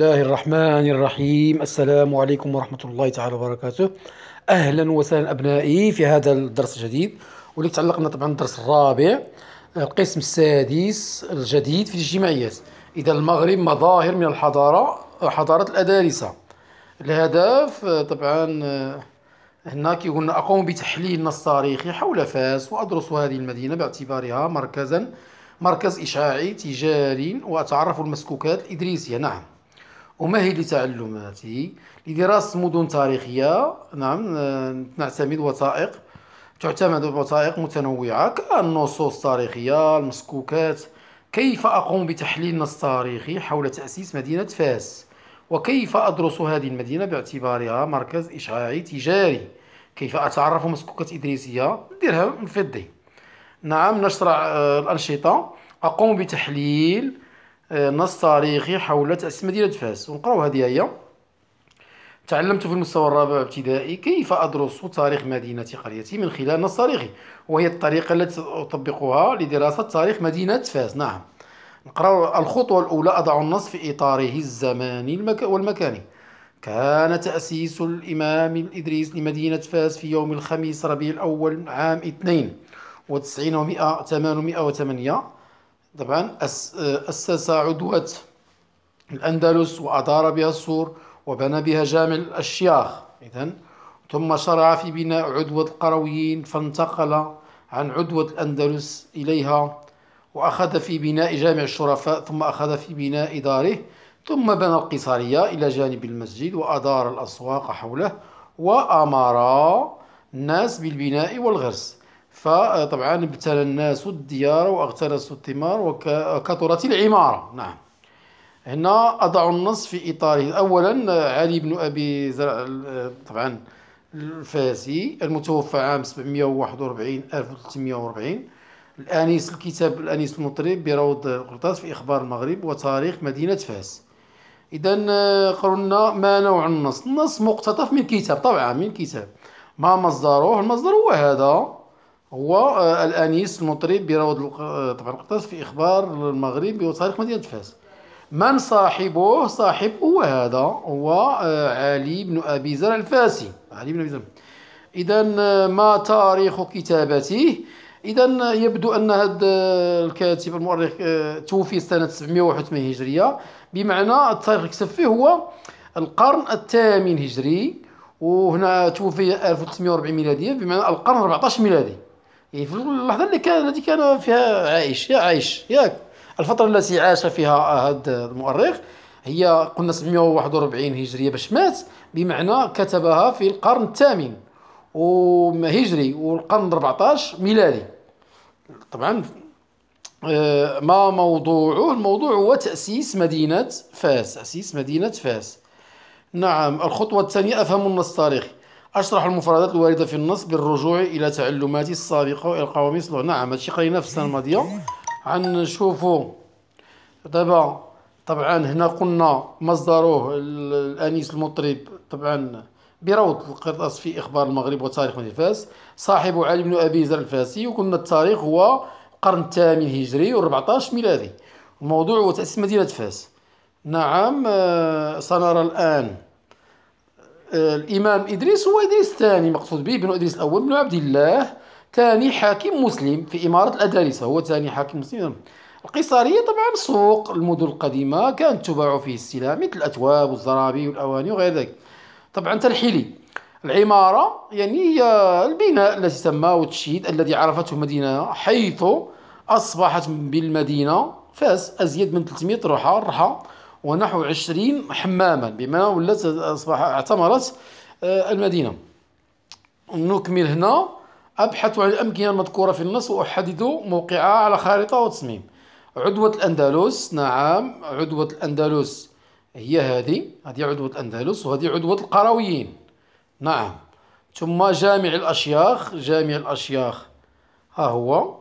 الله الرحمن الرحيم السلام عليكم ورحمة الله تعالى وبركاته أهلا وسهلا أبنائي في هذا الدرس الجديد واللي يتعلق طبعا الدرس الرابع القسم السادس الجديد في الاجتماعيات إذا المغرب مظاهر من الحضارة حضارة الأدارسة الهدف طبعا هنا كيقولنا أقوم بتحليل نص تاريخي حول فاس وأدرس هذه المدينة باعتبارها مركزا مركز إشعاعي تجاري وأتعرف المسكوكات الإدريسية نعم وما هي لتعلماتي لدراسة مدن تاريخية نعم آه، نعتمد وثائق تعتمد وثائق متنوعة كالنصوص التاريخية المسكوكات كيف أقوم بتحليل النص التاريخي حول تأسيس مدينة فاس وكيف أدرس هذه المدينة باعتبارها مركز إشعاعي تجاري كيف أتعرف مسكوكات إدريسية درهم فضي نعم نشرع آه، الأنشطة أقوم بتحليل آه، نص تاريخي حول تأسيس مدينة فاس ونقراو هذه هي آية. تعلمت في المستوى الرابع ابتدائي كيف أدرس تاريخ مدينة قريتي من خلال نص تاريخي وهي الطريقة التي أطبقها لدراسة تاريخ مدينة فاس نعم نقراو الخطوة الأولى أضع النص في إطاره الزماني والمكاني كان تأسيس الإمام الإدريس لمدينة فاس في يوم الخميس ربيع الأول عام 2 وتسعين ومئة ثمانمائة وثمانية طبعا أسس عدوة الأندلس وأدار بها السور وبنى بها جامع الأشياخ إذا ثم شرع في بناء عدوة القرويين فانتقل عن عدوة الأندلس إليها وأخذ في بناء جامع الشرفاء ثم أخذ في بناء داره ثم بنى القيصرية إلى جانب المسجد وأدار الأسواق حوله وأمر الناس بالبناء والغرس فطبعا ابتلى الناس الديار واغترسوا الثمار وكثرت العمارة نعم هنا أضع النص في إطاره أولا علي بن أبي زرع طبعا الفاسي المتوفى عام 741 1340 الأنيس الكتاب الأنيس المطرب بروض القرطاس في إخبار المغرب وتاريخ مدينة فاس إذا قلنا ما نوع النص النص مقتطف من كتاب طبعا من كتاب ما مصدره المصدر هو هذا هو آه، الانيس المطرب بروض آه، طبعا القطاس في اخبار المغرب بوصاريخ مدينه فاس من صاحبه صاحب هو هذا هو آه، علي بن ابي زرع الفاسي علي بن ابي زرع اذا ما تاريخ كتابته اذا يبدو ان هذا الكاتب المؤرخ توفي سنه 781 هجريه بمعنى التاريخ اللي كتب فيه هو القرن الثامن هجري وهنا توفي 1340 ميلاديه بمعنى القرن 14 ميلادي إيه، في اللحظه اللي كان التي كان فيها عايش يا عايش ياك الفتره التي عاش فيها هذا المؤرخ هي قلنا 741 هجريه باش مات بمعنى كتبها في القرن الثامن وهجري والقرن 14 ميلادي طبعا آه، ما موضوعه الموضوع هو تأسيس مدينة فاس تأسيس مدينة فاس نعم الخطوة الثانية أفهم النص التاريخي أشرح المفردات الواردة في النص بالرجوع إلى تعلماتي السابقة وإلى القواميس نعم هادشي قريناه في السنة الماضية غنشوفو دابا طبعا هنا قلنا مصدره الأنيس المطرب طبعا بروض القرطاس في إخبار المغرب وتاريخ مدينة فاس صاحب علي بن أبي زر الفاسي وقلنا التاريخ هو القرن الثامن هجري و14 ميلادي الموضوع هو تأسيس مدينة فاس نعم آه، سنرى الآن الإمام إدريس هو إدريس الثاني مقصود به بن إدريس الأول بن عبد الله ثاني حاكم مسلم في إمارة الأدارسة هو ثاني حاكم مسلم القيصرية طبعا سوق المدن القديمة كانت تباع فيه السلع مثل الاثواب والزرابي والأواني وغير ذلك طبعا ترحيلي العمارة يعني هي البناء الذي سماه التشييد الذي عرفته المدينة حيث أصبحت بالمدينة فاس أزيد من 300 روحه رحى ونحو عشرين حماما بما ولات أصبح اعتمرت آه، المدينة نكمل هنا أبحث عن الأمكنة المذكورة في النص وأحدد موقعها على خارطة وتصميم عدوة الأندلس نعم عدوة الأندلس هي هذه هذه عدوة الأندلس وهذه عدوة القرويين نعم ثم جامع الأشياخ جامع الأشياخ ها هو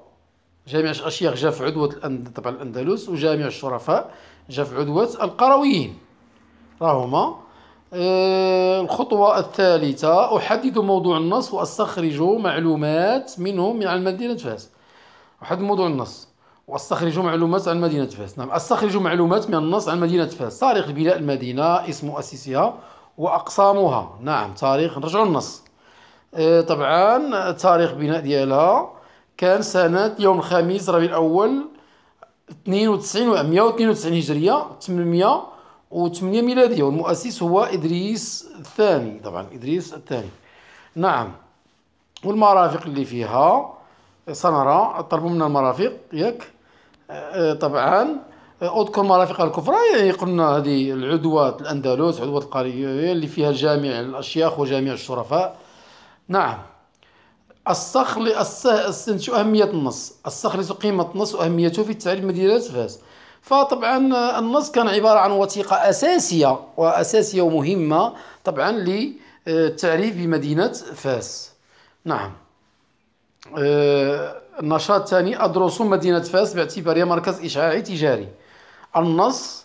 جامع الأشياخ جاء في عدوة طبعا الأندلس وجامع الشرفاء جا في عدوة القرويين راهما آه، الخطوة الثالثة أحدد موضوع النص وأستخرج معلومات منهم عن مدينة فاس أحدد موضوع النص وأستخرج معلومات عن مدينة فاس نعم أستخرج معلومات من النص عن مدينة فاس تاريخ بناء المدينة اسم مؤسسها وأقسامها نعم تاريخ نرجع للنص آه، طبعا تاريخ بناء ديالها كان سنة يوم الخميس ربيع الأول 92 192 هجريه 808 ميلاديه والمؤسس هو ادريس الثاني طبعا ادريس الثاني نعم والمرافق اللي فيها سنرى طلبوا منا المرافق ياك آه، آه، طبعا آه، اذكر مرافق الكفرة يعني قلنا هذه العدوات الاندلس عدوات القرية اللي فيها جامع الاشياخ وجامع الشرفاء نعم الصخل شو أهمية النص استخلص قيمة النص وأهميته في تعليم مدينة فاس فطبعا النص كان عبارة عن وثيقة أساسية وأساسية ومهمة طبعا للتعريف بمدينة فاس نعم آه، النشاط الثاني أدرس مدينة فاس باعتبارها مركز إشعاعي تجاري النص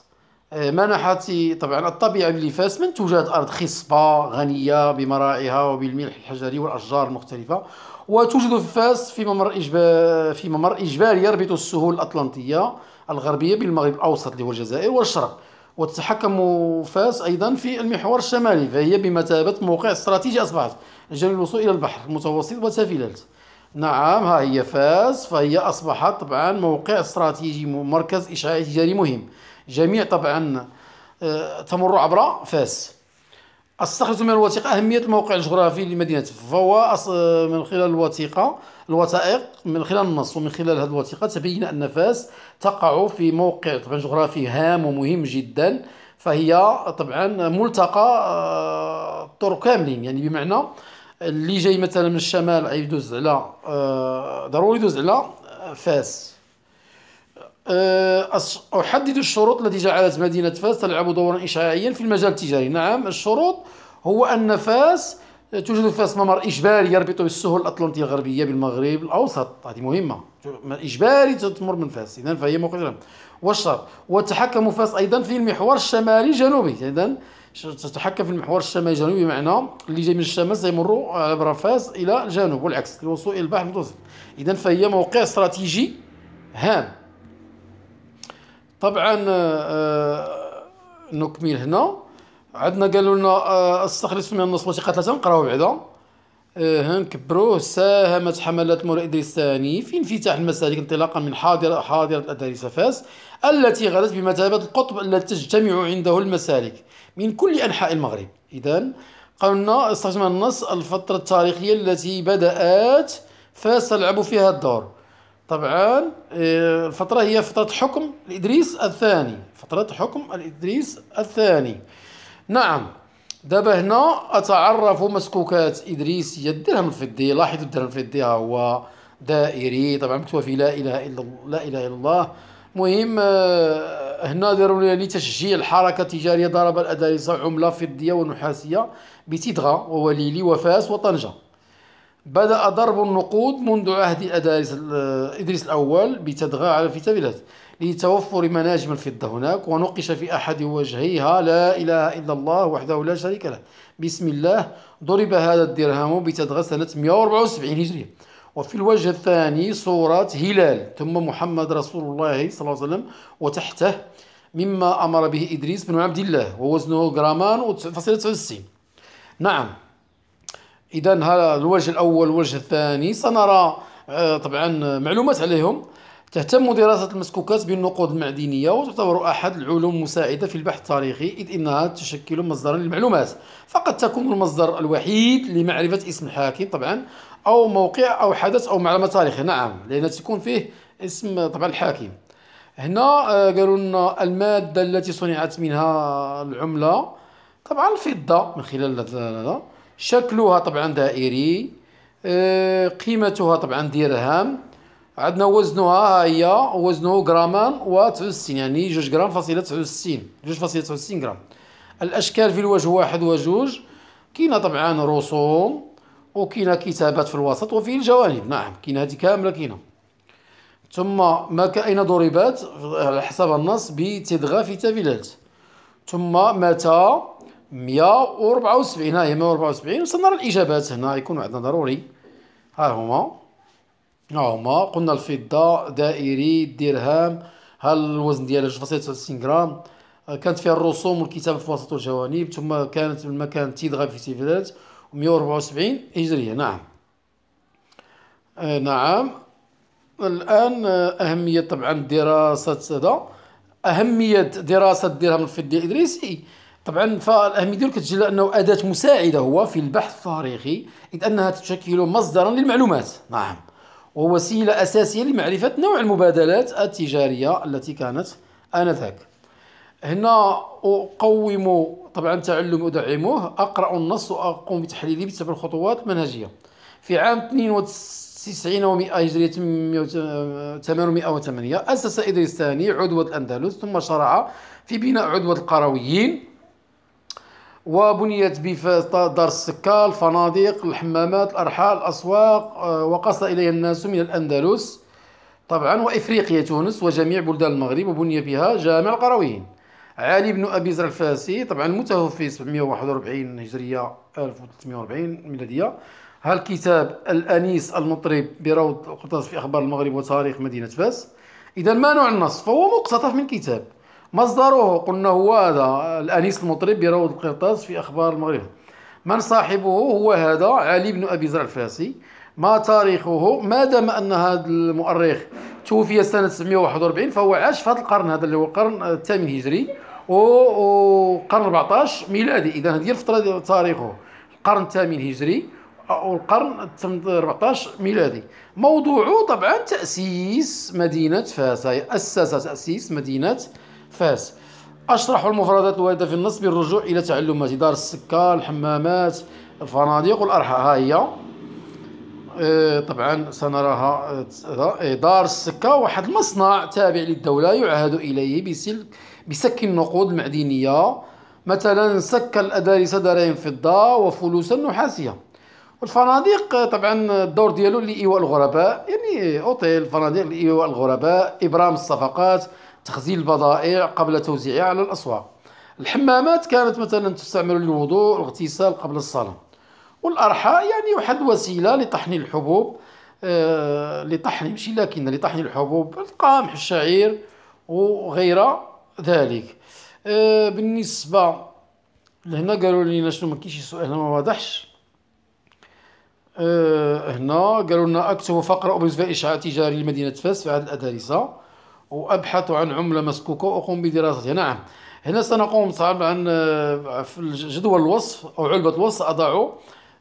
آه، منحت طبعا الطبيعة فاس من توجد أرض خصبة غنية بمرائها وبالملح الحجري والأشجار المختلفة وتوجد في فاس في ممر إجباري في ممر إجباري يربط السهول الأطلنطية الغربية بالمغرب الأوسط اللي هو الجزائر والشرق وتتحكم فاس أيضا في المحور الشمالي فهي بمثابة موقع استراتيجي أصبحت جانب الوصول إلى البحر المتوسط وتافلات نعم ها هي فاس فهي أصبحت طبعا موقع استراتيجي مركز إشعاعي تجاري مهم جميع طبعا آه، تمر عبر فاس استخرجت من الوثيقة أهمية الموقع الجغرافي لمدينة فهو من خلال الوثيقة الوثائق من خلال النص ومن خلال هذه الوثيقة تبين أن فاس تقع في موقع طبعا جغرافي هام ومهم جدا فهي طبعا ملتقى الطرق آه، كاملين يعني بمعنى اللي جاي مثلا من الشمال يدوز على آه، ضروري يدوز على فاس أه، أحدد الشروط التي جعلت مدينة فاس تلعب دورا إشعاعيا في المجال التجاري نعم الشروط هو أن فاس توجد فاس ممر إجباري يربط بالسهول الأطلنطية الغربية بالمغرب الأوسط هذه مهمة إجباري تمر من فاس إذا فهي موقع والشرط وتحكم فاس أيضا في المحور الشمالي الجنوبي إذا تتحكم في المحور الشمالي الجنوبي بمعنى اللي جاي من الشمال سيمر عبر فاس إلى الجنوب والعكس للوصول إلى البحر المتوسط إذا فهي موقع استراتيجي هام طبعا آه، آه، نكمل هنا عندنا قالوا لنا آه، استخلص من النص وثيقه ثلاثه نقراو بعدا نكبروه ساهمت حملات مولاي ادريس الثاني في انفتاح المسالك انطلاقا من حاضره حاضره ادريس فاس التي غادت بمثابه القطب التي تجتمع عنده المسالك من كل انحاء المغرب اذا قلنا استخدمنا النص الفتره التاريخيه التي بدات فاس تلعب فيها الدور طبعا آه، الفترة هي فترة حكم الإدريس الثاني فترة حكم الإدريس الثاني نعم دابا هنا أتعرف مسكوكات إدريسية الدرهم الفضي لاحظوا الدرهم الفضي هو دائري طبعا مكتوب في لا إله إلا لا إله إلا الله المهم آه، هنا داروا لتشجيع الحركة التجارية ضرب الأدارسة عملة فضية ونحاسية بتدغى ووليلي وفاس وطنجة بدأ ضرب النقود منذ عهد إدريس الأول بتدغى على تبلات لتوفر مناجم الفضة هناك ونقش في أحد وجهيها لا إله إلا الله وحده لا شريك له بسم الله ضرب هذا الدرهم بتدغى سنة 174 هجرية وفي الوجه الثاني صورة هلال ثم محمد رسول الله صلى الله عليه وسلم وتحته مما أمر به إدريس بن عبد الله ووزنه غرامان و 9.69 نعم اذا هذا الوجه الاول والوجه الثاني سنرى آه، طبعا معلومات عليهم تهتم دراسة المسكوكات بالنقود المعدنية وتعتبر أحد العلوم المساعدة في البحث التاريخي إذ إنها تشكل مصدرا للمعلومات فقد تكون المصدر الوحيد لمعرفة اسم الحاكم طبعا أو موقع أو حدث أو معلومة تاريخية نعم لأن تكون فيه اسم طبعا الحاكم هنا آه، قالوا لنا المادة التي صنعت منها العملة طبعا الفضة من خلال هذا شكلها طبعا دائري آه، قيمتها طبعا درهم عندنا وزنها ها هي وزنه غرامان و 69 يعني جوج غرام فاصلة 69 جوج فاصلة 69 غرام الاشكال في الوجه واحد وجوج كاينه طبعا رسوم وكاينه كتابات في الوسط وفي الجوانب نعم كاينه هذه كامله كاينه ثم ما كاين ضربات على حسب النص بتدغى في تافيلات ثم متى 174 ها هي 174 وصلنا للاجابات هنا يكون عندنا ضروري ها هما ها هما قلنا الفضه دائري درهم ها الوزن ديالها 2.69 غرام آه، كانت فيها الرسوم والكتابه في وسط الجوانب ثم كانت من مكان تيدغى في تيفيلات 174 هجريه نعم آه، نعم الان آه، اهميه طبعا دراسه هذا اهميه دراسه الدرهم الفضي الادريسي طبعا فالاهميه ديالو كتجلى انه اداه مساعده هو في البحث التاريخي اذ انها تشكل مصدرا للمعلومات نعم ووسيله اساسيه لمعرفه نوع المبادلات التجاريه التي كانت انذاك هنا اقوم طبعا تعلم ادعمه اقرا النص واقوم بتحليله بسبب الخطوات المنهجيه في عام 92 و100 هجرية 808 أسس إدريس الثاني عدوة الأندلس ثم شرع في بناء عدوة القرويين وبنيت بفاس دار السكة الفنادق الحمامات الأرحال الأسواق آه، وقصد إليها الناس من الأندلس طبعا وإفريقيا تونس وجميع بلدان المغرب وبني بها جامع القرويين علي بن أبي زر الفاسي طبعا متوفي 741 هجرية 1340 ميلادية ها الكتاب الأنيس المطرب بروض قرطاس في أخبار المغرب وتاريخ مدينة فاس إذا ما نوع النص فهو مقتطف من كتاب مصدره قلنا هو هذا الأنيس المطرب يروض القرطاس في أخبار المغرب من صاحبه هو هذا علي بن أبي زرع الفاسي ما تاريخه ما دام أن هذا المؤرخ توفي سنة 741 فهو عاش في هذا القرن هذا اللي هو القرن الثامن هجري وقرن 14 ميلادي إذا هذه الفترة تاريخه القرن الثامن هجري والقرن 14 ميلادي موضوعه طبعا تأسيس مدينة فاس أسس تأسيس مدينة فاس أشرح المفردات الواردة في النص بالرجوع إلى تعلماتي دار السكة الحمامات الفنادق والأرحى ها هي آه، طبعا سنراها آه، آه، دار السكة واحد المصنع تابع للدولة يعهد إليه بسلك بسك النقود المعدنية مثلا سك الادارسه دراهم فضة وفلوسا نحاسية والفنادق طبعا الدور ديالو لإيواء الغرباء يعني أوتيل فنادق لإيواء الغرباء إبرام الصفقات تخزين البضائع قبل توزيعها على الأسواق الحمامات كانت مثلا تستعمل للوضوء والاغتسال قبل الصلاة والأرحاء يعني واحد وسيلة لطحن الحبوب آه لطحن ماشي لكن لطحن الحبوب القمح الشعير وغير ذلك آه بالنسبة لهنا قالوا لنا شنو ما كاينش سؤال ما واضحش آه هنا قالوا لنا اكتب فقرة أبرز إشعاع تجاري لمدينة فاس في عهد الأدارسة وأبحث عن عملة مسكوكة وأقوم بدراستها نعم هنا سنقوم صعب عن آه، في جدول الوصف أو علبة الوصف أضع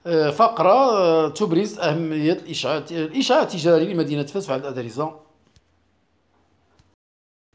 آه، فقرة آه، تبرز أهمية الإشعاع الإشعاع التجاري لمدينة فاس فعلى الأدرسة